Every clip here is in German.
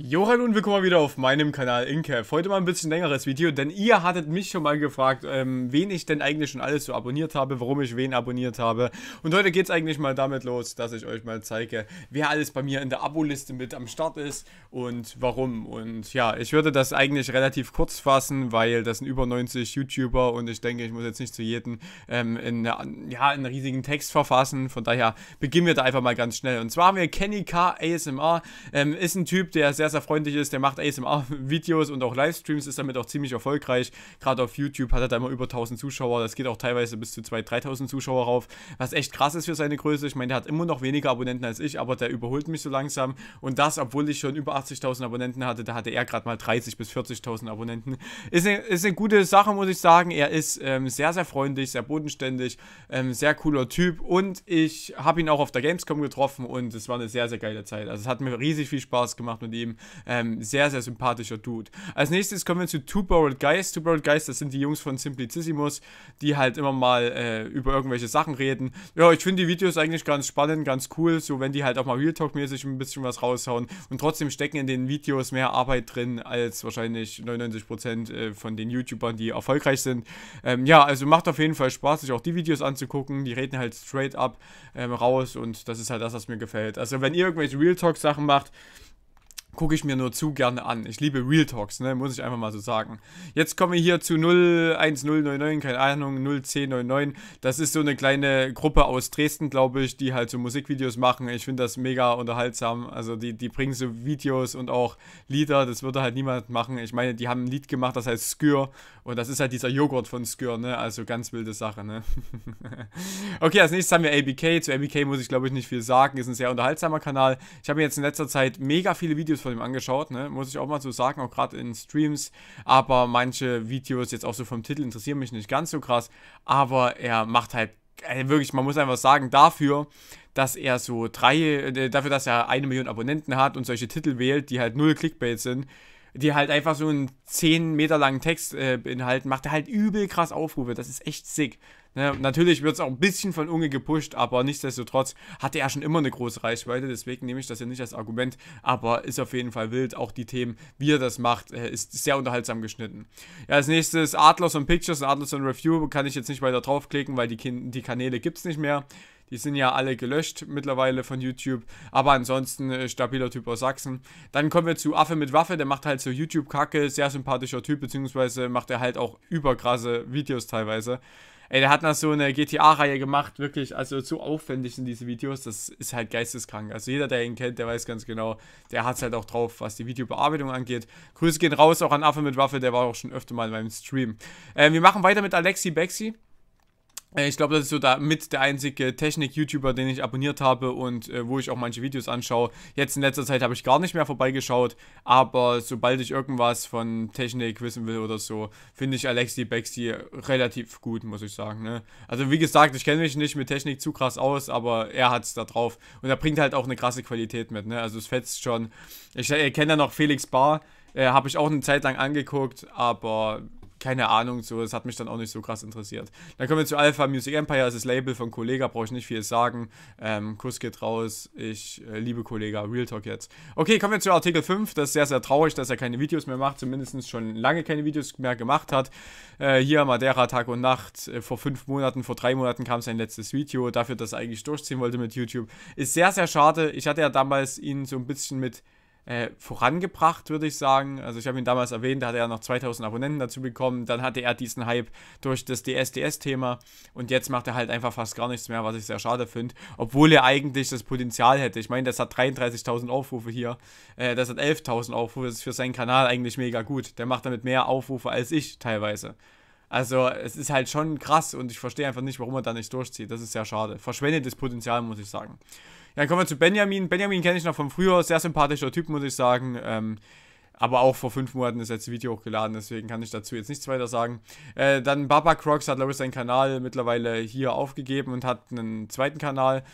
Jo, hallo und willkommen wieder auf meinem Kanal InCav. Heute mal ein bisschen längeres Video, denn ihr hattet mich schon mal gefragt, ähm, wen ich denn eigentlich schon alles so abonniert habe, warum ich wen abonniert habe. Und heute geht es eigentlich mal damit los, dass ich euch mal zeige, wer alles bei mir in der Abo-Liste mit am Start ist und warum. Und ja, ich würde das eigentlich relativ kurz fassen, weil das sind über 90 YouTuber und ich denke, ich muss jetzt nicht zu jedem ähm, in, ja, einen riesigen Text verfassen. Von daher beginnen wir da einfach mal ganz schnell. Und zwar haben wir Kenny K. ASMR, ähm, ist ein Typ, der sehr sehr, sehr freundlich ist. Der macht ASMR-Videos und auch Livestreams, ist damit auch ziemlich erfolgreich. Gerade auf YouTube hat er da immer über 1000 Zuschauer. Das geht auch teilweise bis zu 2.000, 3.000 Zuschauer rauf, was echt krass ist für seine Größe. Ich meine, der hat immer noch weniger Abonnenten als ich, aber der überholt mich so langsam. Und das, obwohl ich schon über 80.000 Abonnenten hatte, da hatte er gerade mal 30.000 bis 40.000 Abonnenten. Ist eine, ist eine gute Sache, muss ich sagen. Er ist ähm, sehr, sehr freundlich, sehr bodenständig, ähm, sehr cooler Typ. Und ich habe ihn auch auf der Gamescom getroffen und es war eine sehr, sehr geile Zeit. Also es hat mir riesig viel Spaß gemacht mit ihm. Ähm, sehr, sehr sympathischer Dude. Als nächstes kommen wir zu two Borrowed Guys. two Borrowed Guys, das sind die Jungs von Simplicissimus, die halt immer mal äh, über irgendwelche Sachen reden. Ja, ich finde die Videos eigentlich ganz spannend, ganz cool, so wenn die halt auch mal Real Talk-mäßig ein bisschen was raushauen und trotzdem stecken in den Videos mehr Arbeit drin als wahrscheinlich 99% äh, von den YouTubern, die erfolgreich sind. Ähm, ja, also macht auf jeden Fall Spaß, sich auch die Videos anzugucken. Die reden halt straight up ähm, raus und das ist halt das, was mir gefällt. Also wenn ihr irgendwelche Real Talk-Sachen macht, gucke ich mir nur zu gerne an. Ich liebe Real Talks, ne? muss ich einfach mal so sagen. Jetzt kommen wir hier zu 01099, keine Ahnung, 01099. Das ist so eine kleine Gruppe aus Dresden, glaube ich, die halt so Musikvideos machen. Ich finde das mega unterhaltsam. Also die, die bringen so Videos und auch Lieder, das würde halt niemand machen. Ich meine, die haben ein Lied gemacht, das heißt Skür und das ist halt dieser Joghurt von Skür, ne? also ganz wilde Sache. Ne? okay, als nächstes haben wir ABK. Zu ABK muss ich, glaube ich, nicht viel sagen. Ist ein sehr unterhaltsamer Kanal. Ich habe jetzt in letzter Zeit mega viele Videos von von ihm angeschaut, ne? muss ich auch mal so sagen, auch gerade in Streams. Aber manche Videos jetzt auch so vom Titel interessieren mich nicht ganz so krass. Aber er macht halt äh, wirklich, man muss einfach sagen, dafür, dass er so drei, äh, dafür, dass er eine Million Abonnenten hat und solche Titel wählt, die halt null Clickbait sind, die halt einfach so einen 10 Meter langen Text äh, beinhalten, macht er halt übel krass Aufrufe. Das ist echt sick. Ne, natürlich wird es auch ein bisschen von Unge gepusht, aber nichtsdestotrotz hatte er schon immer eine große Reichweite, deswegen nehme ich das ja nicht als Argument, aber ist auf jeden Fall wild. Auch die Themen, wie er das macht, äh, ist sehr unterhaltsam geschnitten. Ja, als nächstes Adlers und Pictures und Adlers und Review kann ich jetzt nicht weiter draufklicken, weil die, kind die Kanäle gibt es nicht mehr. Die sind ja alle gelöscht mittlerweile von YouTube. Aber ansonsten äh, stabiler Typ aus Sachsen. Dann kommen wir zu Affe mit Waffe. Der macht halt so YouTube-Kacke. Sehr sympathischer Typ, beziehungsweise macht er halt auch überkrasse Videos teilweise. Ey, der hat noch so eine GTA-Reihe gemacht, wirklich. Also so aufwendig sind diese Videos, das ist halt geisteskrank. Also jeder, der ihn kennt, der weiß ganz genau, der hat es halt auch drauf, was die Videobearbeitung angeht. Grüße gehen raus auch an Affe mit Waffe, der war auch schon öfter mal in meinem Stream. Ähm, wir machen weiter mit Alexi Bexi. Äh, ich glaube, das ist so da mit der einzige Technik-YouTuber, den ich abonniert habe und äh, wo ich auch manche Videos anschaue. Jetzt in letzter Zeit habe ich gar nicht mehr vorbeigeschaut, aber sobald ich irgendwas von Technik wissen will oder so, finde ich Alexi Bexi relativ gut, muss ich sagen. Ne? Also wie gesagt, ich kenne mich nicht mit Technik zu krass aus, aber er hat es da drauf. Und er bringt halt auch eine krasse Qualität mit, ne? Also es fetzt schon. Ich kenne ja noch Felix Bar, äh, habe ich auch eine Zeit lang angeguckt, aber keine Ahnung, so, das hat mich dann auch nicht so krass interessiert. Dann kommen wir zu Alpha Music Empire, das ist Label von Kollega, brauche ich nicht viel sagen. Ähm, Kuss geht raus, ich äh, liebe Kollega, Real Talk jetzt. Okay, kommen wir zu Artikel 5, das ist sehr, sehr traurig, dass er keine Videos mehr macht, zumindest schon lange keine Videos mehr gemacht hat. Äh, hier Madeira Tag und Nacht, äh, vor fünf Monaten, vor drei Monaten kam sein letztes Video, dafür, dass er eigentlich durchziehen wollte mit YouTube. Ist sehr, sehr schade, ich hatte ja damals ihn so ein bisschen mit äh, vorangebracht, würde ich sagen. Also ich habe ihn damals erwähnt, da hat er noch 2000 Abonnenten dazu bekommen. Dann hatte er diesen Hype durch das DSDS-Thema und jetzt macht er halt einfach fast gar nichts mehr, was ich sehr schade finde. Obwohl er eigentlich das Potenzial hätte. Ich meine, das hat 33.000 Aufrufe hier. Äh, das hat 11.000 Aufrufe. Das ist für seinen Kanal eigentlich mega gut. Der macht damit mehr Aufrufe als ich teilweise. Also es ist halt schon krass und ich verstehe einfach nicht, warum er da nicht durchzieht. Das ist sehr schade. Verschwendetes Potenzial, muss ich sagen. Dann kommen wir zu Benjamin. Benjamin kenne ich noch von früher, sehr sympathischer Typ, muss ich sagen. Ähm, aber auch vor fünf Monaten ist jetzt ein Video hochgeladen, deswegen kann ich dazu jetzt nichts weiter sagen. Äh, dann Baba Crocs hat, glaube ich, seinen Kanal mittlerweile hier aufgegeben und hat einen zweiten Kanal.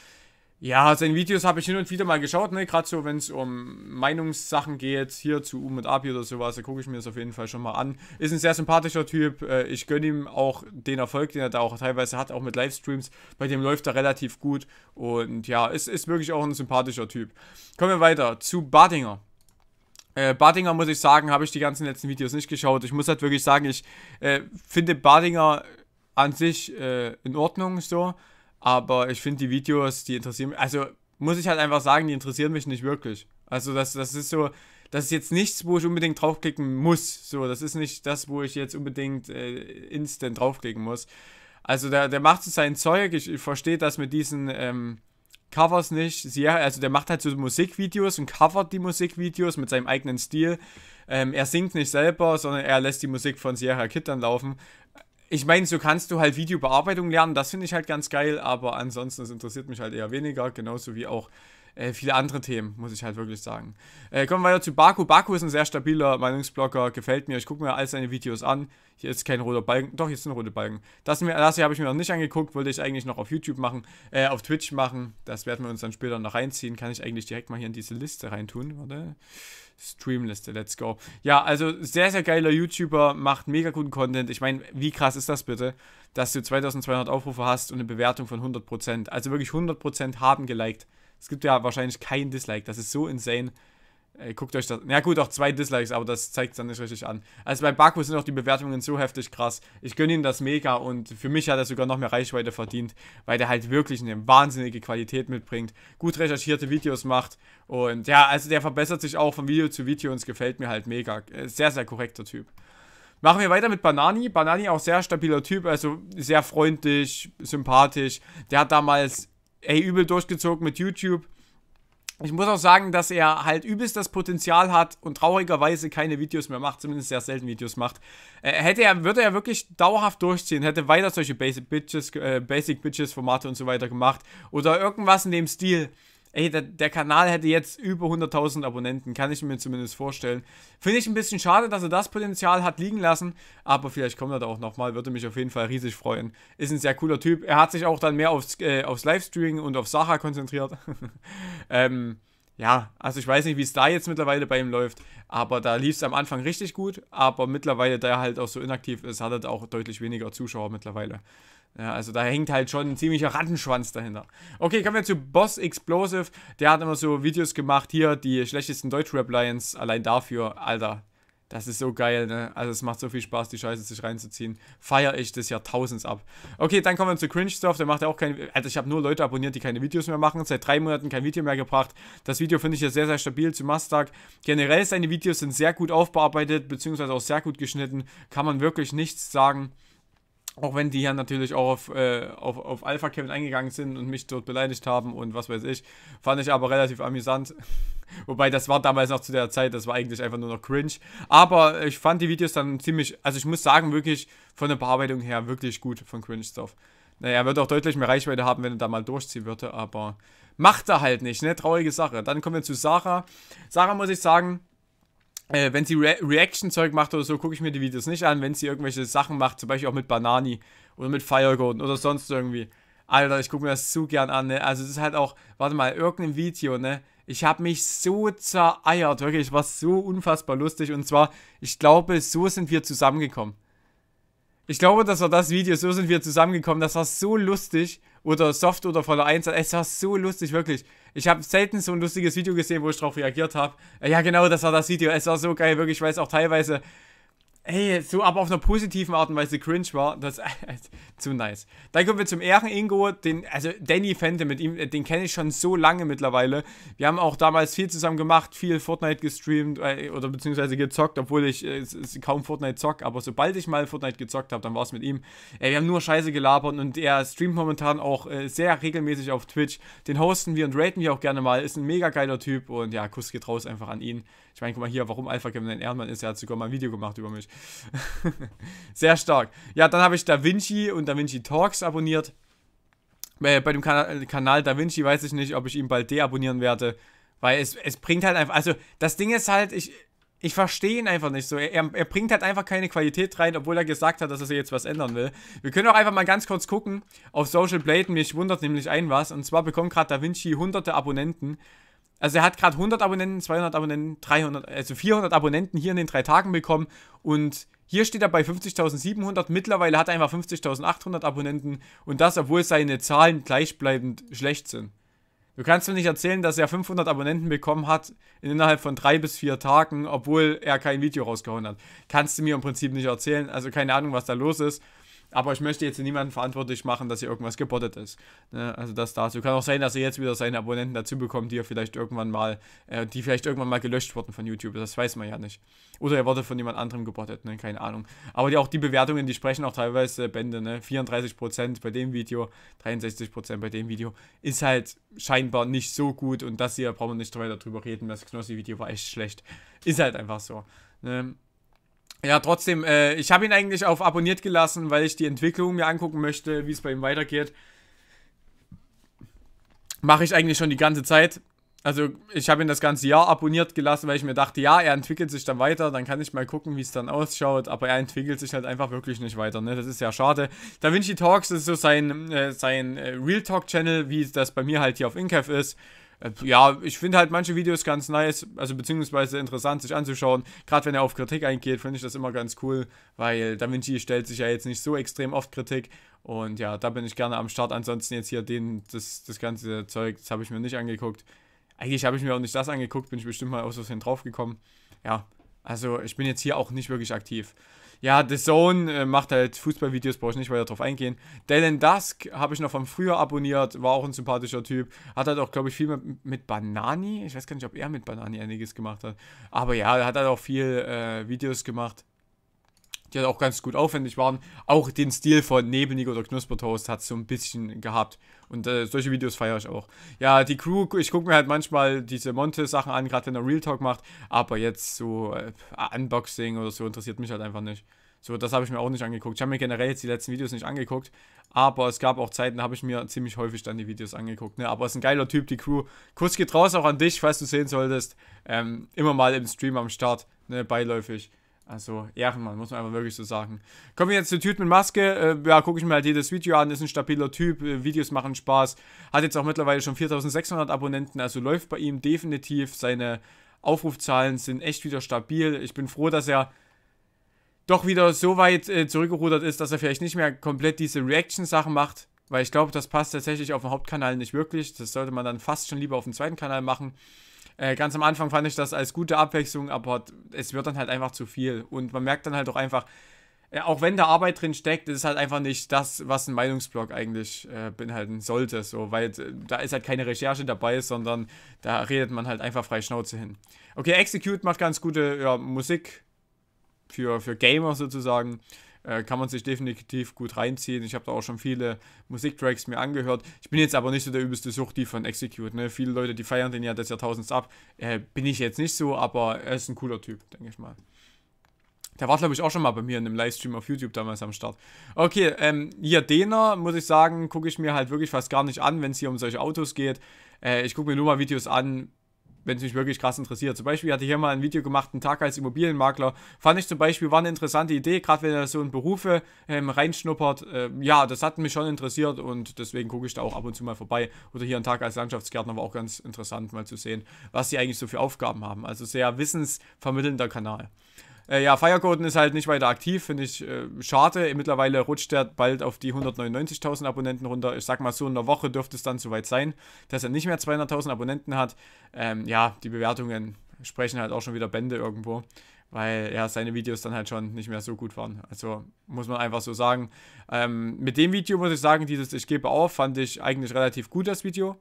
Ja, seine Videos habe ich hin und wieder mal geschaut, ne? Gerade so, wenn es um Meinungssachen geht, hier zu U und Abi oder sowas, da gucke ich mir das auf jeden Fall schon mal an. Ist ein sehr sympathischer Typ. Äh, ich gönne ihm auch den Erfolg, den er da auch teilweise hat, auch mit Livestreams. Bei dem läuft er relativ gut. Und ja, ist, ist wirklich auch ein sympathischer Typ. Kommen wir weiter zu Badinger. Äh, Badinger, muss ich sagen, habe ich die ganzen letzten Videos nicht geschaut. Ich muss halt wirklich sagen, ich äh, finde Badinger an sich äh, in Ordnung so aber ich finde die Videos, die interessieren mich, also muss ich halt einfach sagen, die interessieren mich nicht wirklich. Also das, das ist so, das ist jetzt nichts, wo ich unbedingt draufklicken muss. So, das ist nicht das, wo ich jetzt unbedingt äh, instant draufklicken muss. Also der, der macht sein Zeug, ich, ich verstehe das mit diesen ähm, Covers nicht. Sierra, also der macht halt so Musikvideos und covert die Musikvideos mit seinem eigenen Stil. Ähm, er singt nicht selber, sondern er lässt die Musik von Sierra Kid dann laufen ich meine, so kannst du halt Videobearbeitung lernen, das finde ich halt ganz geil, aber ansonsten, das interessiert mich halt eher weniger, genauso wie auch äh, viele andere Themen, muss ich halt wirklich sagen. Äh, kommen wir weiter zu Baku. Baku ist ein sehr stabiler Meinungsblocker, gefällt mir. Ich gucke mir all seine Videos an. Hier ist kein roter Balken. Doch, jetzt sind rote Balken. Das, das hier habe ich mir noch nicht angeguckt, wollte ich eigentlich noch auf YouTube machen, äh, auf Twitch machen. Das werden wir uns dann später noch reinziehen. Kann ich eigentlich direkt mal hier in diese Liste reintun. Warte. Streamliste, let's go. Ja, also sehr, sehr geiler YouTuber, macht mega guten Content. Ich meine, wie krass ist das bitte, dass du 2200 Aufrufe hast und eine Bewertung von 100%. Also wirklich 100% haben geliked. Es gibt ja wahrscheinlich kein Dislike. Das ist so insane. Ey, äh, guckt euch das. Na ja, gut, auch zwei Dislikes, aber das zeigt es dann nicht richtig an. Also bei Baku sind auch die Bewertungen so heftig krass. Ich gönne ihm das mega und für mich hat er sogar noch mehr Reichweite verdient, weil der halt wirklich eine wahnsinnige Qualität mitbringt, gut recherchierte Videos macht und ja, also der verbessert sich auch von Video zu Video und es gefällt mir halt mega. Äh, sehr, sehr korrekter Typ. Machen wir weiter mit Banani. Banani auch sehr stabiler Typ, also sehr freundlich, sympathisch. Der hat damals ey, übel durchgezogen mit YouTube. Ich muss auch sagen, dass er halt übelst das Potenzial hat und traurigerweise keine Videos mehr macht, zumindest sehr selten Videos macht. Äh, hätte er, würde er wirklich dauerhaft durchziehen, hätte weiter solche Basic Bitches, äh, Basic Bitches Formate und so weiter gemacht oder irgendwas in dem Stil, ey, der, der Kanal hätte jetzt über 100.000 Abonnenten, kann ich mir zumindest vorstellen. Finde ich ein bisschen schade, dass er das Potenzial hat liegen lassen, aber vielleicht kommt er da auch nochmal, würde mich auf jeden Fall riesig freuen. Ist ein sehr cooler Typ. Er hat sich auch dann mehr aufs, äh, aufs Livestreaming und auf Sacha konzentriert. ähm, ja, also ich weiß nicht, wie es da jetzt mittlerweile bei ihm läuft, aber da lief es am Anfang richtig gut, aber mittlerweile, da er halt auch so inaktiv ist, hat er da auch deutlich weniger Zuschauer mittlerweile. Ja, also da hängt halt schon ein ziemlicher Rattenschwanz dahinter. Okay, kommen wir zu Boss Explosive. Der hat immer so Videos gemacht, hier die schlechtesten deutschrap lions allein dafür, Alter. Das ist so geil, ne? Also es macht so viel Spaß, die Scheiße sich reinzuziehen. Feier ich das Jahrtausends ab. Okay, dann kommen wir zu Cringe Stuff. Der macht ja auch keine... Also ich habe nur Leute abonniert, die keine Videos mehr machen. Seit drei Monaten kein Video mehr gebracht. Das Video finde ich ja sehr, sehr stabil zu Mastag. Generell seine Videos sind sehr gut aufbearbeitet, beziehungsweise auch sehr gut geschnitten. Kann man wirklich nichts sagen. Auch wenn die ja natürlich auch auf, äh, auf, auf Alpha Kevin eingegangen sind und mich dort beleidigt haben und was weiß ich. Fand ich aber relativ amüsant. Wobei das war damals noch zu der Zeit, das war eigentlich einfach nur noch cringe. Aber ich fand die Videos dann ziemlich, also ich muss sagen, wirklich von der Bearbeitung her wirklich gut von Cringe Stuff. Naja, er wird auch deutlich mehr Reichweite haben, wenn er da mal durchziehen würde, aber macht er halt nicht, ne? Traurige Sache. Dann kommen wir zu Sarah. Sarah muss ich sagen, äh, wenn sie Re Reaction-Zeug macht oder so, gucke ich mir die Videos nicht an. Wenn sie irgendwelche Sachen macht, zum Beispiel auch mit Banani oder mit Firegolden oder sonst irgendwie. Alter, ich gucke mir das zu gern an, ne? Also es ist halt auch, warte mal, irgendein Video, ne? Ich habe mich so zereiert, wirklich, war so unfassbar lustig. Und zwar, ich glaube, so sind wir zusammengekommen. Ich glaube, das war das Video, so sind wir zusammengekommen. Das war so lustig oder Soft oder voller Einsatz. Es war so lustig, wirklich. Ich habe selten so ein lustiges Video gesehen, wo ich darauf reagiert habe. Ja, genau, das war das Video. Es war so geil, wirklich, weil es auch teilweise Ey, so aber auf einer positiven Art und Weise cringe war, das ist zu nice. Dann kommen wir zum Ehren-Ingo, den, also Danny Fente, mit ihm, äh, den kenne ich schon so lange mittlerweile. Wir haben auch damals viel zusammen gemacht, viel Fortnite gestreamt äh, oder beziehungsweise gezockt, obwohl ich äh, kaum Fortnite zock, aber sobald ich mal Fortnite gezockt habe, dann war es mit ihm. Äh, wir haben nur Scheiße gelabert und er streamt momentan auch äh, sehr regelmäßig auf Twitch. Den hosten wir und raten wir auch gerne mal, ist ein mega geiler Typ und ja, Kuss geht raus einfach an ihn. Ich meine, guck mal hier, warum Alpha Kevin ein Ehrenmann ist. Er hat sogar mal ein Video gemacht über mich. Sehr stark. Ja, dann habe ich Da Vinci und Da Vinci Talks abonniert. Bei dem kan Kanal Da Vinci weiß ich nicht, ob ich ihn bald deabonnieren werde. Weil es, es bringt halt einfach. Also, das Ding ist halt, ich, ich verstehe ihn einfach nicht so. Er, er, bringt halt einfach keine Qualität rein, obwohl er gesagt hat, dass er jetzt was ändern will. Wir können auch einfach mal ganz kurz gucken auf Social Blade. Mich wundert nämlich ein was. Und zwar bekommt gerade Da Vinci hunderte Abonnenten. Also er hat gerade 100 Abonnenten, 200 Abonnenten, 300, also 400 Abonnenten hier in den drei Tagen bekommen und hier steht er bei 50.700. Mittlerweile hat er einfach 50.800 Abonnenten und das, obwohl seine Zahlen gleichbleibend schlecht sind. Du kannst mir nicht erzählen, dass er 500 Abonnenten bekommen hat innerhalb von drei bis vier Tagen, obwohl er kein Video rausgehauen hat. Kannst du mir im Prinzip nicht erzählen. Also keine Ahnung, was da los ist. Aber ich möchte jetzt niemanden verantwortlich machen, dass hier irgendwas gebottet ist. Ne? Also das dazu. Kann auch sein, dass er jetzt wieder seine Abonnenten dazu bekommt, die er vielleicht irgendwann mal, äh, die vielleicht irgendwann mal gelöscht wurden von YouTube. Das weiß man ja nicht. Oder er wurde von jemand anderem gebottet, ne? Keine Ahnung. Aber die, auch die Bewertungen, die sprechen auch teilweise Bände, ne? 34% bei dem Video, 63% bei dem Video. Ist halt scheinbar nicht so gut und das hier brauchen wir nicht weiter drüber reden. Das Knossi-Video war echt schlecht. Ist halt einfach so. Ne? Ja, trotzdem, äh, ich habe ihn eigentlich auf abonniert gelassen, weil ich die Entwicklung mir angucken möchte, wie es bei ihm weitergeht. Mache ich eigentlich schon die ganze Zeit. Also ich habe ihn das ganze Jahr abonniert gelassen, weil ich mir dachte, ja, er entwickelt sich dann weiter, dann kann ich mal gucken, wie es dann ausschaut. Aber er entwickelt sich halt einfach wirklich nicht weiter, ne? Das ist ja schade. Da Vinci Talks ist so sein, äh, sein äh, Real Talk Channel, wie das bei mir halt hier auf Inkev ist. Äh, ja, ich finde halt manche Videos ganz nice, also beziehungsweise interessant, sich anzuschauen. Gerade wenn er auf Kritik eingeht, finde ich das immer ganz cool, weil Da Vinci stellt sich ja jetzt nicht so extrem oft Kritik. Und ja, da bin ich gerne am Start. Ansonsten jetzt hier den, das, das ganze Zeug, das habe ich mir nicht angeguckt. Eigentlich habe ich mir auch nicht das angeguckt, bin ich bestimmt mal aus Versehen draufgekommen. Ja, also ich bin jetzt hier auch nicht wirklich aktiv. Ja, The Zone äh, macht halt Fußballvideos, brauche ich nicht weiter drauf eingehen. Dylan Dusk habe ich noch von früher abonniert, war auch ein sympathischer Typ. Hat halt auch, glaube ich, viel mit, mit, Banani. Ich weiß gar nicht, ob er mit Banani einiges gemacht hat. Aber ja, hat halt auch viel äh, Videos gemacht die halt auch ganz gut aufwendig waren, auch den Stil von Nebelig oder Knuspertoast hat es so ein bisschen gehabt. Und äh, solche Videos feiere ich auch. Ja, die Crew, ich gucke mir halt manchmal diese Monte-Sachen an, gerade wenn er Real Talk macht, aber jetzt so äh, Unboxing oder so interessiert mich halt einfach nicht. So, das habe ich mir auch nicht angeguckt. Ich habe mir generell jetzt die letzten Videos nicht angeguckt, aber es gab auch Zeiten, da habe ich mir ziemlich häufig dann die Videos angeguckt. Ne? Aber es ist ein geiler Typ, die Crew. Kuss geht raus auch an dich, falls du sehen solltest. Ähm, immer mal im Stream am Start, ne? beiläufig. Also Ehrenmann, muss man einfach wirklich so sagen. Kommen wir jetzt zu Typ mit Maske. Äh, ja, gucke ich mir halt jedes Video an. Ist ein stabiler Typ. Äh, Videos machen Spaß. Hat jetzt auch mittlerweile schon 4600 Abonnenten. Also läuft bei ihm definitiv. Seine Aufrufzahlen sind echt wieder stabil. Ich bin froh, dass er doch wieder so weit äh, zurückgerudert ist, dass er vielleicht nicht mehr komplett diese Reaction-Sachen macht. Weil ich glaube, das passt tatsächlich auf dem Hauptkanal nicht wirklich. Das sollte man dann fast schon lieber auf dem zweiten Kanal machen. Äh, ganz am Anfang fand ich das als gute Abwechslung, aber es wird dann halt einfach zu viel. Und man merkt dann halt auch einfach, äh, auch wenn da Arbeit drin steckt, ist es halt einfach nicht das, was ein Meinungsblog eigentlich äh, beinhalten sollte. So, weil äh, da ist halt keine Recherche dabei, sondern da redet man halt einfach frei Schnauze hin. Okay, Execute macht ganz gute ja, Musik für, für Gamer sozusagen. Äh, kann man sich definitiv gut reinziehen. Ich habe da auch schon viele Musiktracks mir angehört. Ich bin jetzt aber nicht so der übelste Sucht, die von Execute. Ne? Viele Leute, die feiern den ja des Jahrtausends ab. Äh, bin ich jetzt nicht so, aber er ist ein cooler Typ, denke ich mal. Der war, glaube ich, auch schon mal bei mir in einem Livestream auf YouTube damals am Start. Okay, ähm, hier Dena, muss ich sagen, gucke ich mir halt wirklich fast gar nicht an, wenn es hier um solche Autos geht. Äh, ich gucke mir nur mal Videos an, wenn es mich wirklich krass interessiert. Zum Beispiel hatte ich hier mal ein Video gemacht, einen Tag als Immobilienmakler. Fand ich zum Beispiel, war eine interessante Idee, gerade wenn er so in Berufe ähm, reinschnuppert. Äh, ja, das hat mich schon interessiert und deswegen gucke ich da auch ab und zu mal vorbei. Oder hier einen Tag als Landschaftsgärtner war auch ganz interessant, mal zu sehen, was die eigentlich so für Aufgaben haben. Also sehr wissensvermittelnder Kanal. Äh, ja, Firegordon ist halt nicht weiter aktiv, finde ich äh, schade. Mittlerweile rutscht er bald auf die 199.000 Abonnenten runter. Ich sag mal, so in einer Woche dürfte es dann soweit sein, dass er nicht mehr 200.000 Abonnenten hat. Ähm, ja, die Bewertungen sprechen halt auch schon wieder Bände irgendwo, weil ja seine Videos dann halt schon nicht mehr so gut waren. Also muss man einfach so sagen. Ähm, mit dem Video muss ich sagen, dieses Ich gebe auf, fand ich eigentlich relativ gut das Video.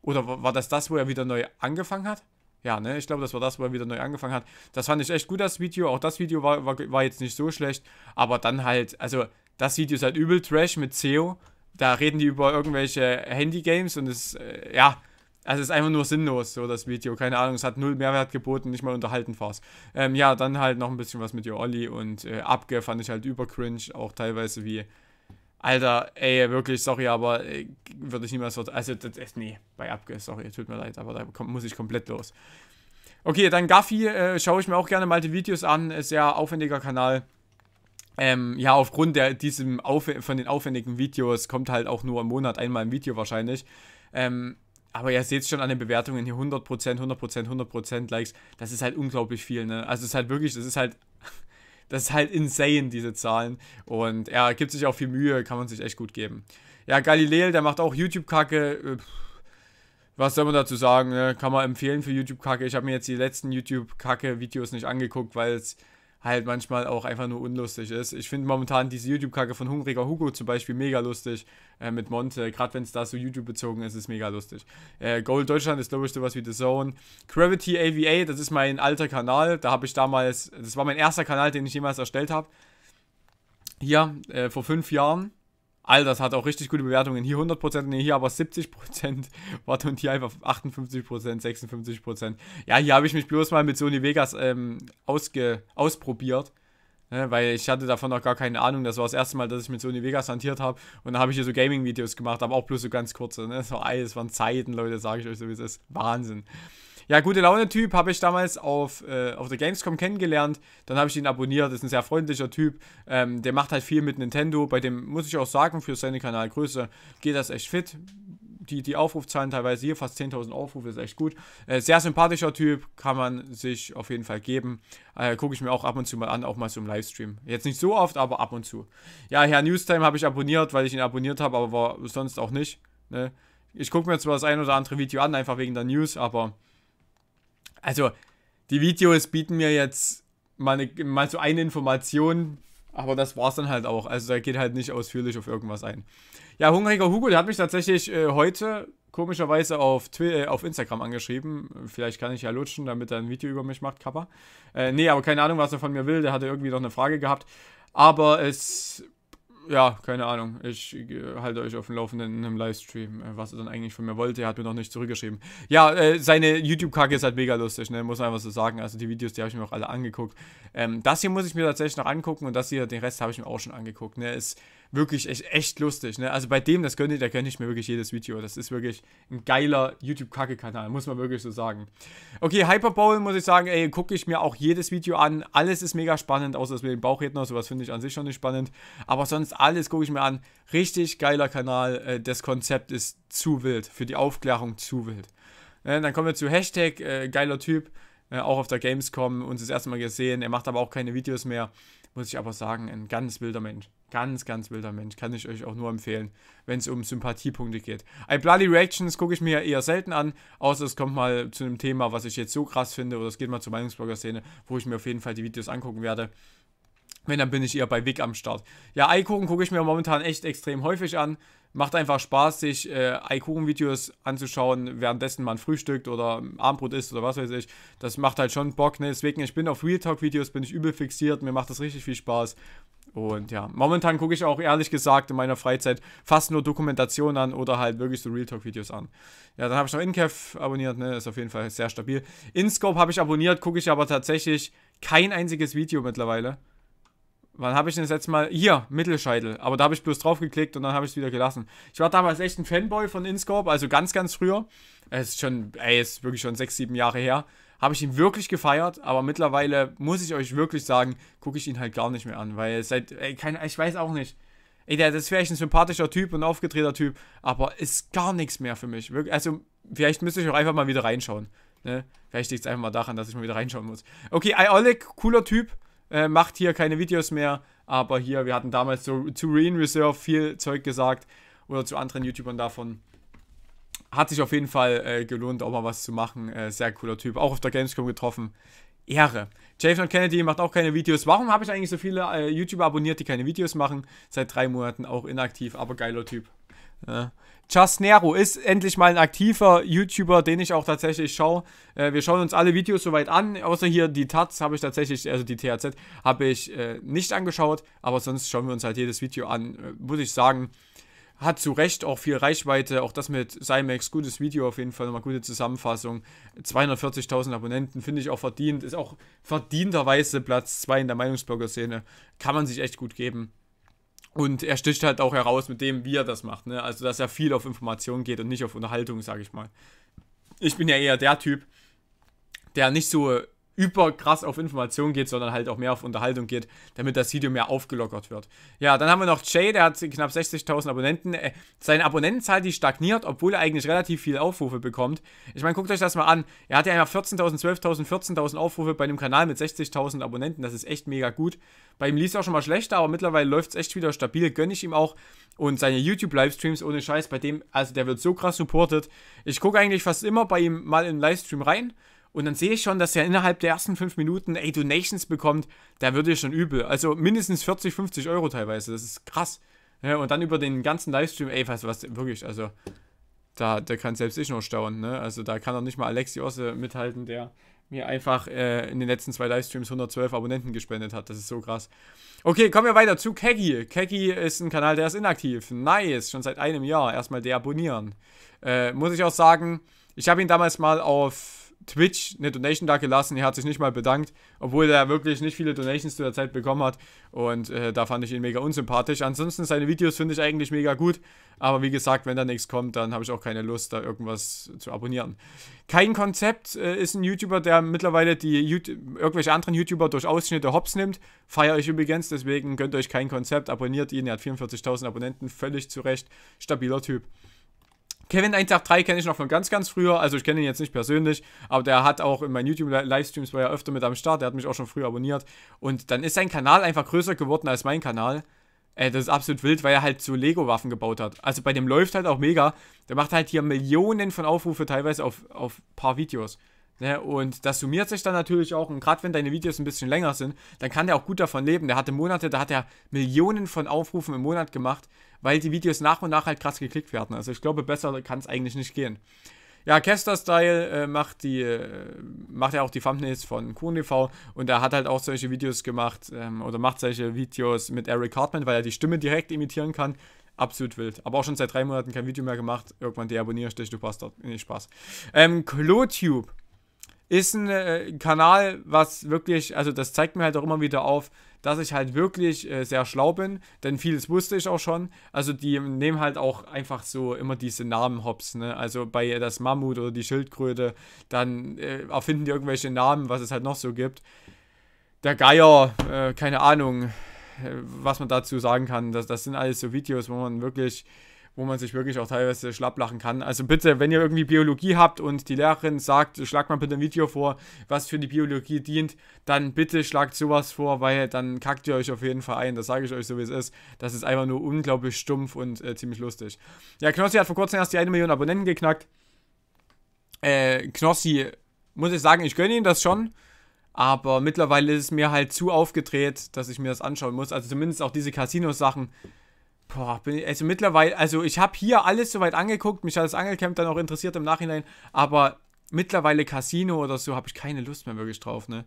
Oder war das das, wo er wieder neu angefangen hat? ja, ne, ich glaube, das war das, wo er wieder neu angefangen hat. Das fand ich echt gut, das Video. Auch das Video war, war, war jetzt nicht so schlecht. Aber dann halt, also, das Video ist halt übel Trash mit CEO. Da reden die über irgendwelche Handy-Games und es, äh, ja, also es ist einfach nur sinnlos, so das Video. Keine Ahnung, es hat null Mehrwert geboten, nicht mal unterhalten war's. Ähm, ja, dann halt noch ein bisschen was mit Jo Olli und äh, Abge fand ich halt über cringe, auch teilweise wie Alter, ey, wirklich, sorry, aber äh, würde ich niemals. Also, das, ist. nee, bei Abge, sorry, tut mir leid, aber da komm, muss ich komplett los. Okay, dann Gaffi, äh, schaue ich mir auch gerne mal die Videos an, äh, sehr aufwendiger Kanal. Ähm, ja, aufgrund der, diesem Auf von den aufwendigen Videos kommt halt auch nur im Monat einmal ein Video wahrscheinlich. Ähm, aber ihr seht es schon an den Bewertungen hier 100%, 100%, 100% Likes. Das ist halt unglaublich viel, ne? Also es ist halt wirklich, das ist halt das ist halt insane, diese Zahlen. Und er gibt sich auch viel Mühe, kann man sich echt gut geben. Ja, Galileo, der macht auch YouTube-Kacke. Äh, was soll man dazu sagen? Ne? Kann man empfehlen für YouTube-Kacke. Ich habe mir jetzt die letzten YouTube-Kacke-Videos nicht angeguckt, weil es halt manchmal auch einfach nur unlustig ist. Ich finde momentan diese YouTube-Kacke von Hungriger Hugo zum Beispiel mega lustig äh, mit Monte. Gerade wenn es da so YouTube-bezogen ist, ist mega lustig. Äh, Goal Deutschland ist, glaube ich, sowas wie The Zone. Gravity AVA, das ist mein alter Kanal. Da habe ich damals, das war mein erster Kanal, den ich jemals erstellt habe. Hier, äh, vor fünf Jahren. All das hat auch richtig gute Bewertungen. Hier 100%, nee, hier aber 70%. Warte, und hier einfach 58%, 56%. Ja, hier habe ich mich bloß mal mit Sony Vegas ähm, ausge ausprobiert. Ne, weil ich hatte davon noch gar keine Ahnung. Das war das erste Mal, dass ich mit Sony Vegas hantiert habe. Und da habe ich hier so Gaming-Videos gemacht, aber auch bloß so ganz kurze. Ne? So, ey, das waren Zeiten, Leute, sage ich euch so, wie es ist. Wahnsinn. Ja, gute Laune-Typ habe ich damals auf, äh, auf der Gamescom kennengelernt. Dann habe ich ihn abonniert. Ist ein sehr freundlicher Typ. Ähm, der macht halt viel mit Nintendo. Bei dem muss ich auch sagen, für seine Kanalgröße geht das echt fit. Die, die Aufrufzahlen teilweise hier, fast 10.000 Aufrufe, ist echt gut. Äh, sehr sympathischer Typ, kann man sich auf jeden Fall geben. Äh, Gucke ich mir auch ab und zu mal an, auch mal so im Livestream. Jetzt nicht so oft, aber ab und zu. Ja, Herr Newstime habe ich abonniert, weil ich ihn abonniert habe, aber sonst auch nicht. Ne? Ich gucke mir zwar das ein oder andere Video an, einfach wegen der News, aber also, die Videos bieten mir jetzt mal, ne, mal so eine Information, aber das war's dann halt auch. Also, da geht halt nicht ausführlich auf irgendwas ein. Ja, Hungriger Hugo, der hat mich tatsächlich äh, heute komischerweise auf, Twi äh, auf Instagram angeschrieben. Vielleicht kann ich ja lutschen, damit er ein Video über mich macht, Kappa. Äh, nee, aber keine Ahnung, was er von mir will. Der hatte irgendwie noch eine Frage gehabt. Aber es ja, keine Ahnung. Ich äh, halte euch auf dem Laufenden in einem Livestream, äh, was er dann eigentlich von mir wollte. Er hat mir noch nicht zurückgeschrieben. Ja, äh, seine YouTube-Kacke ist halt mega lustig, ne? Muss man einfach so sagen. Also die Videos, die habe ich mir auch alle angeguckt. Ähm, das hier muss ich mir tatsächlich noch angucken und das hier, den Rest habe ich mir auch schon angeguckt, ne? Ist wirklich echt, echt lustig. Ne? Also bei dem, das gönnt ihr, der kenne ich mir wirklich jedes Video. Das ist wirklich ein geiler YouTube-Kacke-Kanal, muss man wirklich so sagen. Okay, Hyperbowl muss ich sagen, ey, gucke ich mir auch jedes Video an. Alles ist mega spannend, außer das mit dem Bauchredner, sowas finde ich an sich schon nicht spannend. Aber sonst alles gucke ich mir an. Richtig geiler Kanal, äh, das Konzept ist zu wild, für die Aufklärung zu wild. Ne, dann kommen wir zu Hashtag, äh, geiler Typ, äh, auch auf der Gamescom, uns das erste Mal gesehen. Er macht aber auch keine Videos mehr, muss ich aber sagen, ein ganz wilder Mensch. Ganz, ganz wilder Mensch. Kann ich euch auch nur empfehlen, wenn es um Sympathiepunkte geht. I Bloody Reactions gucke ich mir eher selten an, außer es kommt mal zu einem Thema, was ich jetzt so krass finde, oder es geht mal zur Meinungsblogger-Szene, wo ich mir auf jeden Fall die Videos angucken werde. Wenn, dann bin ich eher bei Wick am Start. Ja, Eikuchen gucke ich mir momentan echt extrem häufig an. Macht einfach Spaß, sich äh, iKuchen-Videos anzuschauen, währenddessen man frühstückt oder Abendbrot isst oder was weiß ich. Das macht halt schon Bock, ne? Deswegen, ich bin auf Real Talk-Videos, bin ich übel fixiert, mir macht das richtig viel Spaß. Und ja, momentan gucke ich auch ehrlich gesagt in meiner Freizeit fast nur Dokumentationen an oder halt wirklich so Real Talk Videos an. Ja, dann habe ich noch InCAF abonniert, ne, ist auf jeden Fall sehr stabil. InScope habe ich abonniert, gucke ich aber tatsächlich kein einziges Video mittlerweile. Wann habe ich denn das letzte Mal? Hier, Mittelscheitel. Aber da habe ich bloß drauf geklickt und dann habe ich es wieder gelassen. Ich war damals echt ein Fanboy von InScope, also ganz, ganz früher. Es ist schon, ey, ist wirklich schon sechs, sieben Jahre her habe ich ihn wirklich gefeiert, aber mittlerweile muss ich euch wirklich sagen, gucke ich ihn halt gar nicht mehr an, weil seit, halt, ey, kein, ich weiß auch nicht. Ey, der, das ist vielleicht ein sympathischer Typ und aufgedrehter Typ, aber ist gar nichts mehr für mich. Also, vielleicht müsste ich auch einfach mal wieder reinschauen. Ne? Vielleicht liegt es einfach mal daran, dass ich mal wieder reinschauen muss. Okay, Iolic, cooler Typ, äh, macht hier keine Videos mehr, aber hier, wir hatten damals so, zu Reen Reserve viel Zeug gesagt oder zu anderen YouTubern davon hat sich auf jeden Fall äh, gelohnt, auch mal was zu machen. Äh, sehr cooler Typ. Auch auf der Gamescom getroffen. Ehre. Jason Kennedy macht auch keine Videos. Warum habe ich eigentlich so viele äh, YouTuber abonniert, die keine Videos machen? Seit drei Monaten auch inaktiv, aber geiler Typ. Ja. Just Nero ist endlich mal ein aktiver YouTuber, den ich auch tatsächlich schaue. Äh, wir schauen uns alle Videos soweit an, außer hier die Taz habe ich tatsächlich, also die THZ, habe ich äh, nicht angeschaut, aber sonst schauen wir uns halt jedes Video an. Äh, muss ich sagen, hat zu Recht auch viel Reichweite, auch das mit Cymex, gutes Video auf jeden Fall, nochmal gute Zusammenfassung. 240.000 Abonnenten finde ich auch verdient, ist auch verdienterweise Platz 2 in der Meinungsbürgerszene. Kann man sich echt gut geben. Und er sticht halt auch heraus mit dem, wie er das macht. Ne? Also, dass er viel auf Informationen geht und nicht auf Unterhaltung, sage ich mal. Ich bin ja eher der Typ, der nicht so über krass auf Information geht, sondern halt auch mehr auf Unterhaltung geht, damit das Video mehr aufgelockert wird. Ja, dann haben wir noch Jay, der hat knapp 60.000 Abonnenten. Äh, seine Abonnentenzahl, die stagniert, obwohl er eigentlich relativ viele Aufrufe bekommt. Ich meine, guckt euch das mal an. Er hat ja immer 14.000, 12.000, 14.000 Aufrufe bei einem Kanal mit 60.000 Abonnenten. Das ist echt mega gut. Bei ihm lief es auch schon mal schlechter, aber mittlerweile läuft es echt wieder stabil. Gönne ich ihm auch. Und seine YouTube-Livestreams ohne Scheiß, bei dem, also der wird so krass supportet. Ich gucke eigentlich fast immer bei ihm mal in Livestream rein und dann sehe ich schon, dass er innerhalb der ersten fünf Minuten, ey, Donations bekommt, da wird ihr schon übel. Also mindestens 40, 50 Euro teilweise. Das ist krass. Ja, und dann über den ganzen Livestream, ey, was, was, wirklich, also, da, da kann selbst ich noch staunen, ne? Also, da kann auch nicht mal Alexi Osse mithalten, der mir einfach äh, in den letzten zwei Livestreams 112 Abonnenten gespendet hat. Das ist so krass. Okay, kommen wir weiter zu Keggy. Keggy ist ein Kanal, der ist inaktiv. Nice, schon seit einem Jahr. Erstmal deabonnieren. Äh, muss ich auch sagen, ich habe ihn damals mal auf Twitch eine Donation da gelassen. Er hat sich nicht mal bedankt, obwohl er wirklich nicht viele Donations zu der Zeit bekommen hat. Und äh, da fand ich ihn mega unsympathisch. Ansonsten seine Videos finde ich eigentlich mega gut. Aber wie gesagt, wenn da nichts kommt, dann habe ich auch keine Lust, da irgendwas zu abonnieren. Kein Konzept äh, ist ein YouTuber, der mittlerweile die YouTube irgendwelche anderen YouTuber durch Ausschnitte hops nimmt. Feiere ich übrigens, deswegen gönnt euch kein Konzept. Abonniert ihn, er hat 44.000 Abonnenten, völlig zu Recht. Stabiler Typ. Kevin 183 kenne ich noch von ganz, ganz früher. Also ich kenne ihn jetzt nicht persönlich, aber der hat auch in meinen YouTube-Livestreams war ja öfter mit am Start. Der hat mich auch schon früher abonniert. Und dann ist sein Kanal einfach größer geworden als mein Kanal. Äh, das ist absolut wild, weil er halt so Lego-Waffen gebaut hat. Also bei dem läuft halt auch mega. Der macht halt hier Millionen von Aufrufe teilweise auf, auf paar Videos. Ne, und das summiert sich dann natürlich auch. Und gerade wenn deine Videos ein bisschen länger sind, dann kann der auch gut davon leben. Der hatte Monate, da hat er Millionen von Aufrufen im Monat gemacht weil die Videos nach und nach halt krass geklickt werden. Also ich glaube, besser kann es eigentlich nicht gehen. Ja, Kester Style äh, macht die, äh, macht ja auch die Thumbnails von KuhnTV e und er hat halt auch solche Videos gemacht ähm, oder macht solche Videos mit Eric Hartman, weil er die Stimme direkt imitieren kann. Absolut wild. Aber auch schon seit drei Monaten kein Video mehr gemacht. Irgendwann deabonniere ich dich, du Bastard. Nee, Spaß. Ähm, Klotube ist ein äh, Kanal, was wirklich, also das zeigt mir halt auch immer wieder auf, dass ich halt wirklich äh, sehr schlau bin, denn vieles wusste ich auch schon. Also die nehmen halt auch einfach so immer diese Namen hops, ne? Also bei äh, das Mammut oder die Schildkröte, dann äh, erfinden die irgendwelche Namen, was es halt noch so gibt. Der Geier, äh, keine Ahnung, was man dazu sagen kann. Das, das sind alles so Videos, wo man wirklich wo man sich wirklich auch teilweise schlapplachen kann. Also bitte, wenn ihr irgendwie Biologie habt und die Lehrerin sagt, schlag mal bitte ein Video vor, was für die Biologie dient, dann bitte schlagt sowas vor, weil dann kackt ihr euch auf jeden Fall ein. Das sage ich euch so, wie es ist. Das ist einfach nur unglaublich stumpf und äh, ziemlich lustig. Ja, Knossi hat vor kurzem erst die 1 Million Abonnenten geknackt. Äh, Knossi, muss ich sagen, ich gönne ihm das schon. Aber mittlerweile ist es mir halt zu aufgedreht, dass ich mir das anschauen muss. Also zumindest auch diese Casino-Sachen Boah, bin ich, also mittlerweile, also ich habe hier alles soweit angeguckt, mich hat das Angelcamp dann auch interessiert im Nachhinein, aber mittlerweile Casino oder so habe ich keine Lust mehr wirklich drauf, ne?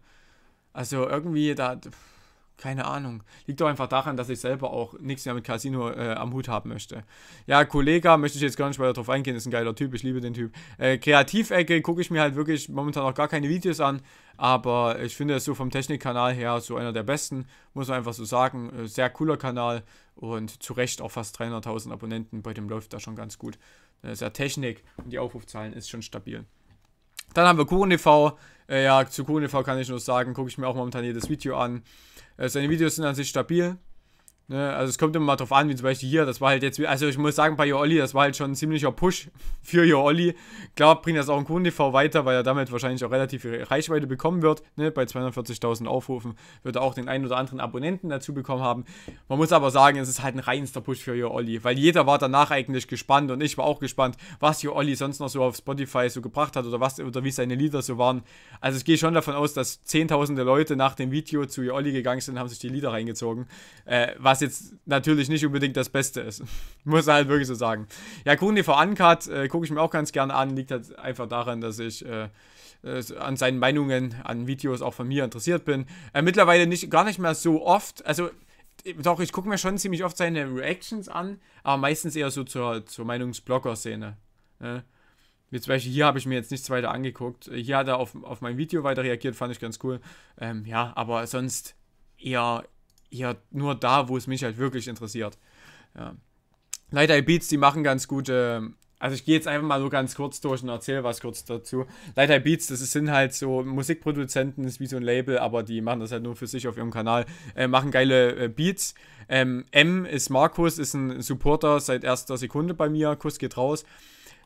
Also irgendwie da, keine Ahnung. Liegt doch einfach daran, dass ich selber auch nichts mehr mit Casino äh, am Hut haben möchte. Ja, Kollege, möchte ich jetzt gar nicht weiter drauf eingehen, ist ein geiler Typ, ich liebe den Typ. Äh, Kreativecke gucke ich mir halt wirklich momentan auch gar keine Videos an, aber ich finde es so vom Technikkanal her so einer der besten, muss man einfach so sagen. Äh, sehr cooler Kanal und zu Recht auch fast 300.000 Abonnenten, bei dem läuft das schon ganz gut. Äh, sehr Technik und die Aufrufzahlen ist schon stabil. Dann haben wir KurenTV. E äh, ja, zu KurenTV e kann ich nur sagen, gucke ich mir auch momentan jedes Video an. Äh, seine Videos sind an sich stabil, Ne? Also es kommt immer mal drauf an, wie zum Beispiel hier, das war halt jetzt, also ich muss sagen, bei Yo Olli, das war halt schon ein ziemlicher Push für Yo Olli. Klar bringt das auch ein Kuhn-TV weiter, weil er damit wahrscheinlich auch relativ viel Reichweite bekommen wird. Ne? Bei 240.000 Aufrufen wird er auch den einen oder anderen Abonnenten dazu bekommen haben. Man muss aber sagen, es ist halt ein reinster Push für Yo Olli, weil jeder war danach eigentlich gespannt und ich war auch gespannt, was Yo Olli sonst noch so auf Spotify so gebracht hat oder was oder wie seine Lieder so waren. Also ich gehe schon davon aus, dass zehntausende Leute nach dem Video zu Yo Olli gegangen sind und haben sich die Lieder reingezogen. Äh, was jetzt natürlich nicht unbedingt das Beste ist. Muss halt wirklich so sagen. Ja, Kuchen TV Uncut äh, gucke ich mir auch ganz gerne an. Liegt halt einfach daran, dass ich äh, äh, an seinen Meinungen, an Videos auch von mir interessiert bin. Äh, mittlerweile nicht, gar nicht mehr so oft. Also, äh, doch, ich gucke mir schon ziemlich oft seine Reactions an, aber meistens eher so zur, zur Meinungsblogger-Szene. Ne? Wie zum Beispiel hier habe ich mir jetzt nichts weiter angeguckt. Äh, hier hat er auf, auf mein Video weiter reagiert, fand ich ganz cool. Ähm, ja, aber sonst eher eher nur da, wo es mich halt wirklich interessiert. Ja. Light Beats, die machen ganz gute. Ähm, also ich gehe jetzt einfach mal so ganz kurz durch und erzähle was kurz dazu. Light Beats, das sind halt so Musikproduzenten, ist wie so ein Label, aber die machen das halt nur für sich auf ihrem Kanal, äh, machen geile äh, Beats. Ähm, M ist Markus, ist ein Supporter seit erster Sekunde bei mir. Kuss geht raus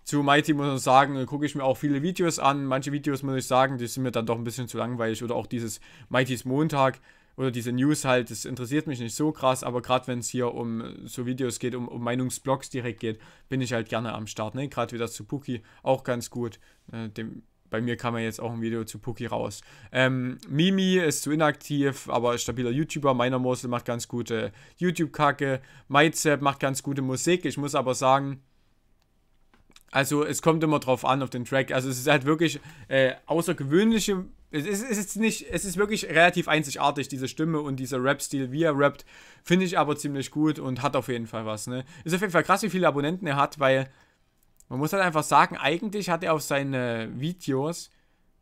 zu Mighty muss ich sagen, gucke ich mir auch viele Videos an. Manche Videos muss ich sagen, die sind mir dann doch ein bisschen zu langweilig. Oder auch dieses Mighty's Montag, oder diese News halt, das interessiert mich nicht so krass, aber gerade wenn es hier um äh, so Videos geht, um, um Meinungsblogs direkt geht, bin ich halt gerne am Start. Ne? Gerade wieder zu Puki, auch ganz gut. Äh, dem, bei mir kam ja jetzt auch ein Video zu Puki raus. Ähm, Mimi ist zu inaktiv, aber stabiler YouTuber. Meiner Mosel macht ganz gute äh, YouTube-Kacke. Mizep macht ganz gute Musik. Ich muss aber sagen, also es kommt immer drauf an auf den Track. Also es ist halt wirklich äh, außergewöhnliche. Es ist, es ist nicht, es ist wirklich relativ einzigartig diese Stimme und dieser Rap-Stil, wie er rappt, finde ich aber ziemlich gut und hat auf jeden Fall was. Ne? Ist auf jeden Fall krass, wie viele Abonnenten er hat, weil man muss halt einfach sagen, eigentlich hat er auf seine Videos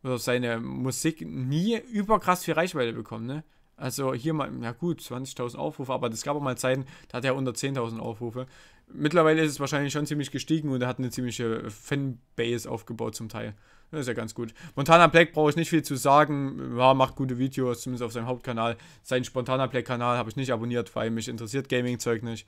oder auf seine Musik nie überkrass viel Reichweite bekommen. Ne? Also hier mal, ja gut, 20.000 Aufrufe, aber das gab auch mal Zeiten, da hat er unter 10.000 Aufrufe mittlerweile ist es wahrscheinlich schon ziemlich gestiegen und er hat eine ziemliche Fanbase aufgebaut zum Teil. Das ist ja ganz gut. Montana Black brauche ich nicht viel zu sagen. Ja, macht gute Videos, zumindest auf seinem Hauptkanal. Seinen Spontana Black-Kanal habe ich nicht abonniert, weil mich interessiert Gaming-Zeug nicht.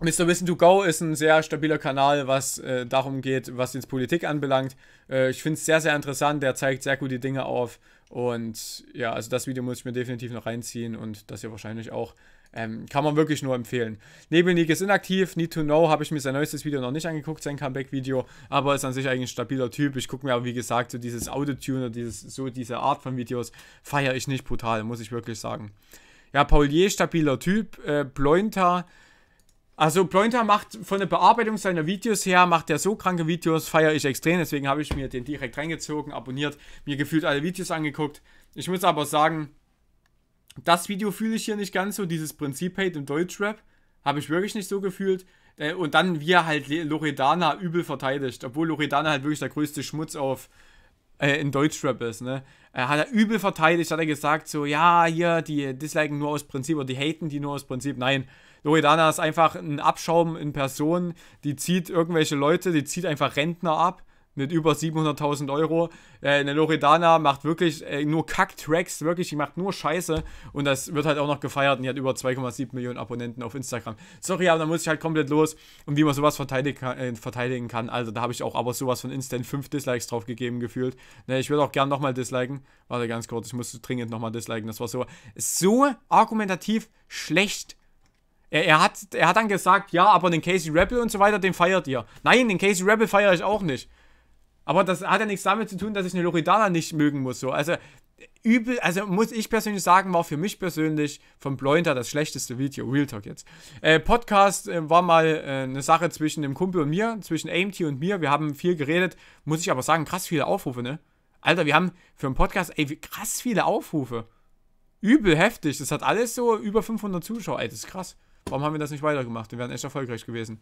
Mr. Wissen to Go ist ein sehr stabiler Kanal, was äh, darum geht, was ins Politik anbelangt. Äh, ich finde es sehr, sehr interessant. Der zeigt sehr gute Dinge auf. Und ja, also das Video muss ich mir definitiv noch reinziehen und das hier wahrscheinlich auch. Ähm, kann man wirklich nur empfehlen. Nebelnik ist inaktiv, Need to Know habe ich mir sein neuestes Video noch nicht angeguckt, sein Comeback-Video, aber ist an sich eigentlich ein stabiler Typ. Ich gucke mir aber, wie gesagt, so dieses Autotuner, dieses, so diese Art von Videos feiere ich nicht brutal, muss ich wirklich sagen. Ja, Paulier, stabiler Typ, äh, Plointer, also Plointer macht von der Bearbeitung seiner Videos her, macht er so kranke Videos, feiere ich extrem, deswegen habe ich mir den direkt reingezogen, abonniert, mir gefühlt alle Videos angeguckt. Ich muss aber sagen, das Video fühle ich hier nicht ganz so, dieses Prinzip Hate im Deutschrap habe ich wirklich nicht so gefühlt. Äh, und dann, wie er halt Loredana übel verteidigt, obwohl Loredana halt wirklich der größte Schmutz auf äh, in Deutschrap ist, ne? Äh, hat er übel verteidigt, hat er gesagt, so, ja, hier, die disliken nur aus Prinzip oder die haten die nur aus Prinzip. Nein, Loredana ist einfach ein Abschaum in Person, die zieht irgendwelche Leute, die zieht einfach Rentner ab mit über 700.000 Euro. Äh, eine Loredana macht wirklich äh, nur Kack-Tracks, wirklich, die macht nur Scheiße und das wird halt auch noch gefeiert und die hat über 2,7 Millionen Abonnenten auf Instagram. Sorry, aber da muss ich halt komplett los und wie man sowas verteidigen kann, äh, verteidigen kann also da habe ich auch aber sowas von instant 5 Dislikes drauf gegeben gefühlt. Ne, ich würde auch gern nochmal disliken. Warte ganz kurz, ich musste dringend nochmal disliken, das war so, so argumentativ schlecht er, hat, er hat dann gesagt, ja, aber den Casey Rebel und so weiter, den feiert ihr. Nein, den Casey Rebel feiere ich auch nicht. Aber das hat ja nichts damit zu tun, dass ich eine Loredana nicht mögen muss. So. Also übel, also muss ich persönlich sagen, war für mich persönlich von Blointer das schlechteste Video. Real Talk jetzt. Äh, Podcast äh, war mal äh, eine Sache zwischen dem Kumpel und mir, zwischen AMT und mir. Wir haben viel geredet, muss ich aber sagen, krass viele Aufrufe, ne? Alter, wir haben für einen Podcast, ey, krass viele Aufrufe. Übel heftig. Das hat alles so über 500 Zuschauer. Ey, das ist krass. Warum haben wir das nicht weitergemacht? Wir wären echt erfolgreich gewesen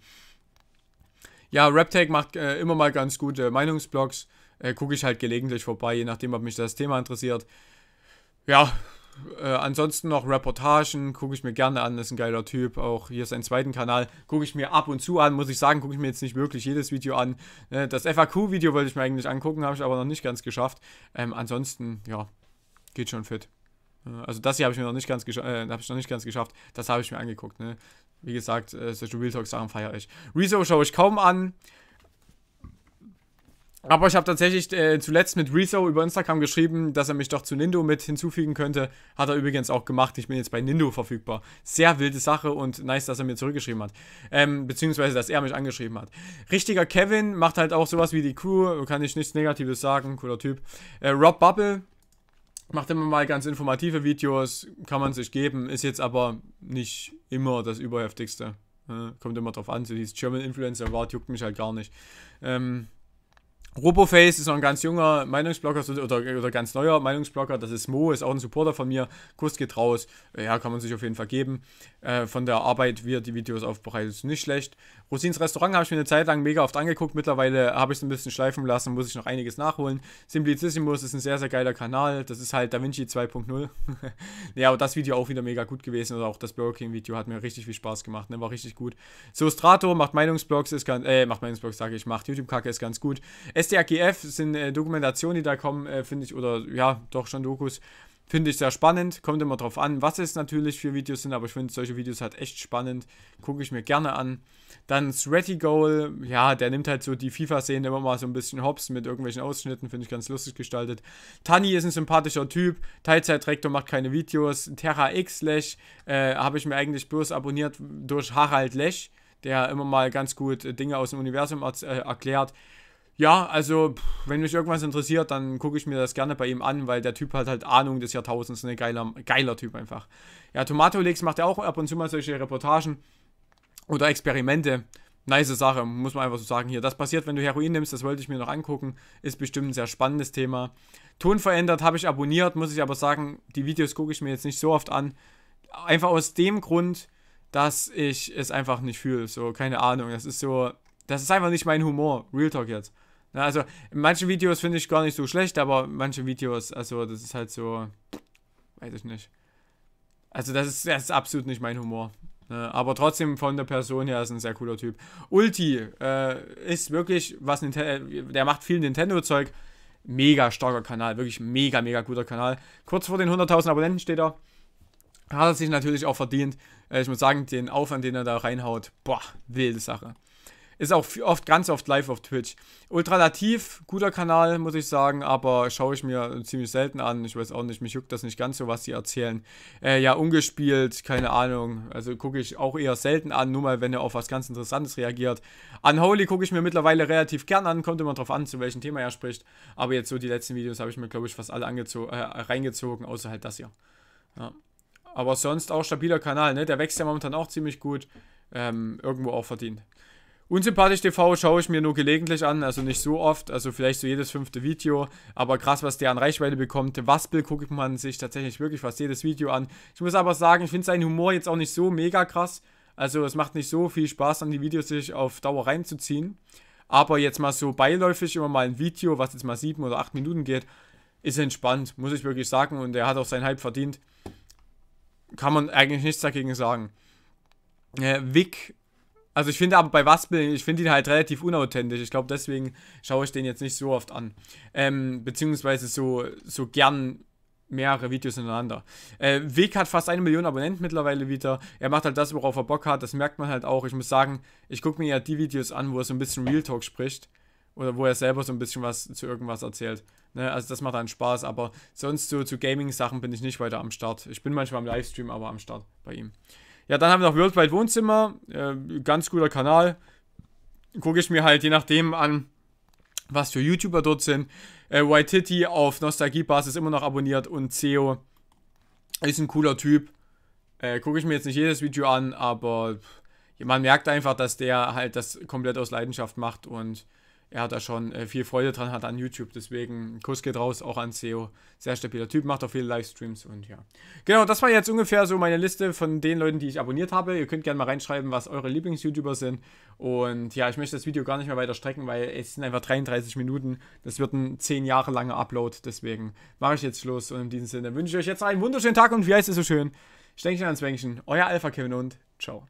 ja, RapTag macht äh, immer mal ganz gute Meinungsblogs. Äh, Gucke ich halt gelegentlich vorbei, je nachdem, ob mich das Thema interessiert. Ja, äh, ansonsten noch Reportagen, gucke ich mir gerne an, ist ein geiler Typ. Auch hier ist ein zweiten Kanal, gucke ich mir ab und zu an, muss ich sagen, gucke ich mir jetzt nicht wirklich jedes Video an. Äh, das FAQ-Video wollte ich mir eigentlich angucken, habe ich aber noch nicht ganz geschafft. Ähm, ansonsten, ja, geht schon fit. Äh, also das hier habe ich mir noch nicht ganz, äh, hab ich noch nicht ganz geschafft. Das habe ich mir angeguckt. Ne? Wie gesagt, äh, solche Real Talk Sachen feiere ich. Rezo schaue ich kaum an. Aber ich habe tatsächlich äh, zuletzt mit Rezo über Instagram geschrieben, dass er mich doch zu Nindo mit hinzufügen könnte. Hat er übrigens auch gemacht. Ich bin jetzt bei Nindo verfügbar. Sehr wilde Sache und nice, dass er mir zurückgeschrieben hat. Ähm, beziehungsweise, dass er mich angeschrieben hat. Richtiger Kevin macht halt auch sowas wie die Crew. Kann ich nichts Negatives sagen. Cooler Typ. Äh, Rob Bubble macht immer mal ganz informative Videos, kann man sich geben, ist jetzt aber nicht immer das Überheftigste. Kommt immer drauf an, so dieses German Influencer Award juckt mich halt gar nicht. Ähm, Roboface ist noch ein ganz junger Meinungsblocker oder, oder ganz neuer Meinungsblocker. Das ist Mo, ist auch ein Supporter von mir. Kuss geht raus. Ja, kann man sich auf jeden Fall geben. Äh, von der Arbeit, wie er die Videos aufbereitet, ist nicht schlecht. Rosins Restaurant habe ich mir eine Zeit lang mega oft angeguckt. Mittlerweile habe ich es ein bisschen schleifen lassen, muss ich noch einiges nachholen. Simplicissimus ist ein sehr, sehr geiler Kanal. Das ist halt Da Vinci 2.0. ja, aber das Video auch wieder mega gut gewesen. Oder auch das Burger King Video hat mir richtig viel Spaß gemacht. Ne? War richtig gut. So, Strato macht Meinungsblogs, ist ganz, äh, macht Meinungsblogs, sage ich, macht YouTube-Kacke, ist ganz gut. SDAGF sind äh, Dokumentationen, die da kommen, äh, finde ich, oder ja, doch schon Dokus. Finde ich sehr spannend. Kommt immer drauf an, was es natürlich für Videos sind, aber ich finde solche Videos halt echt spannend. Gucke ich mir gerne an. Dann Sweaty Goal, ja, der nimmt halt so die FIFA-Szene immer mal so ein bisschen hops mit irgendwelchen Ausschnitten, finde ich ganz lustig gestaltet. Tani ist ein sympathischer Typ, Teilzeitrektor macht keine Videos. Terra X Lech äh, habe ich mir eigentlich bloß abonniert durch Harald Lech, der immer mal ganz gut äh, Dinge aus dem Universum äh, erklärt ja, also, wenn mich irgendwas interessiert, dann gucke ich mir das gerne bei ihm an, weil der Typ hat halt Ahnung des Jahrtausends, ne? Geiler, geiler Typ einfach. Ja, Tomato Leaks macht ja auch ab und zu mal solche Reportagen oder Experimente. Nice Sache, muss man einfach so sagen hier. Das passiert, wenn du Heroin nimmst, das wollte ich mir noch angucken. Ist bestimmt ein sehr spannendes Thema. Ton verändert habe ich abonniert, muss ich aber sagen, die Videos gucke ich mir jetzt nicht so oft an. Einfach aus dem Grund, dass ich es einfach nicht fühle. So, keine Ahnung. Das ist so, das ist einfach nicht mein Humor. Real Talk jetzt. Na, also, manche Videos finde ich gar nicht so schlecht, aber manche Videos, also, das ist halt so. Weiß ich nicht. Also, das ist, das ist absolut nicht mein Humor. Ne? Aber trotzdem von der Person her ist ein sehr cooler Typ. Ulti äh, ist wirklich, was Nintendo. Der macht viel Nintendo-Zeug. Mega starker Kanal, wirklich mega, mega guter Kanal. Kurz vor den 100.000 Abonnenten steht er. Hat er sich natürlich auch verdient. Äh, ich muss sagen, den Aufwand, den er da reinhaut, boah, wilde Sache. Ist auch oft, ganz oft live auf Twitch. Ultralativ, guter Kanal, muss ich sagen, aber schaue ich mir ziemlich selten an. Ich weiß auch nicht, mich juckt das nicht ganz so, was die erzählen. Äh, ja, ungespielt, keine Ahnung. Also gucke ich auch eher selten an, nur mal, wenn er auf was ganz Interessantes reagiert. Unholy gucke ich mir mittlerweile relativ gern an, kommt immer drauf an, zu welchem Thema er spricht. Aber jetzt so die letzten Videos habe ich mir, glaube ich, fast alle äh, reingezogen, außer halt das hier. Ja. Aber sonst auch stabiler Kanal, ne? Der wächst ja momentan auch ziemlich gut. Ähm, irgendwo auch verdient. Unsympathisch TV schaue ich mir nur gelegentlich an, also nicht so oft, also vielleicht so jedes fünfte Video, aber krass, was der an Reichweite bekommt. Waspel guckt man sich tatsächlich wirklich fast jedes Video an. Ich muss aber sagen, ich finde seinen Humor jetzt auch nicht so mega krass. Also es macht nicht so viel Spaß, dann die Videos sich auf Dauer reinzuziehen. Aber jetzt mal so beiläufig immer mal ein Video, was jetzt mal sieben oder acht Minuten geht, ist entspannt, muss ich wirklich sagen. Und er hat auch seinen Hype verdient. Kann man eigentlich nichts dagegen sagen. Äh, Vic also ich finde aber bei Waspeln, ich finde ihn halt relativ unauthentisch. Ich glaube, deswegen schaue ich den jetzt nicht so oft an. Ähm, beziehungsweise so, so gern mehrere Videos ineinander. Äh, Weg hat fast eine Million Abonnenten mittlerweile wieder. Er macht halt das, worauf er Bock hat. Das merkt man halt auch. Ich muss sagen, ich gucke mir ja die Videos an, wo er so ein bisschen Real Talk spricht. Oder wo er selber so ein bisschen was zu irgendwas erzählt. Ne? Also das macht einen Spaß. Aber sonst so zu Gaming-Sachen bin ich nicht weiter am Start. Ich bin manchmal im Livestream, aber am Start bei ihm. Ja, dann haben wir noch Worldwide Wohnzimmer. Äh, ganz guter Kanal. Gucke ich mir halt je nachdem an, was für YouTuber dort sind. Äh, Titty auf Nostalgiebasis immer noch abonniert und CEO ist ein cooler Typ. Äh, Gucke ich mir jetzt nicht jedes Video an, aber man merkt einfach, dass der halt das komplett aus Leidenschaft macht und er hat da schon äh, viel Freude dran, hat an YouTube. Deswegen Kuss geht raus, auch an SEO. Sehr stabiler Typ, macht auch viele Livestreams und ja. Genau, das war jetzt ungefähr so meine Liste von den Leuten, die ich abonniert habe. Ihr könnt gerne mal reinschreiben, was eure Lieblings-YouTuber sind. Und ja, ich möchte das Video gar nicht mehr weiter strecken, weil es sind einfach 33 Minuten. Das wird ein 10 Jahre langer Upload. Deswegen mache ich jetzt Schluss. Und in diesem Sinne wünsche ich euch jetzt einen wunderschönen Tag und wie heißt es so schön? Ich denke an Zwängchen. Euer Alpha Kevin und ciao.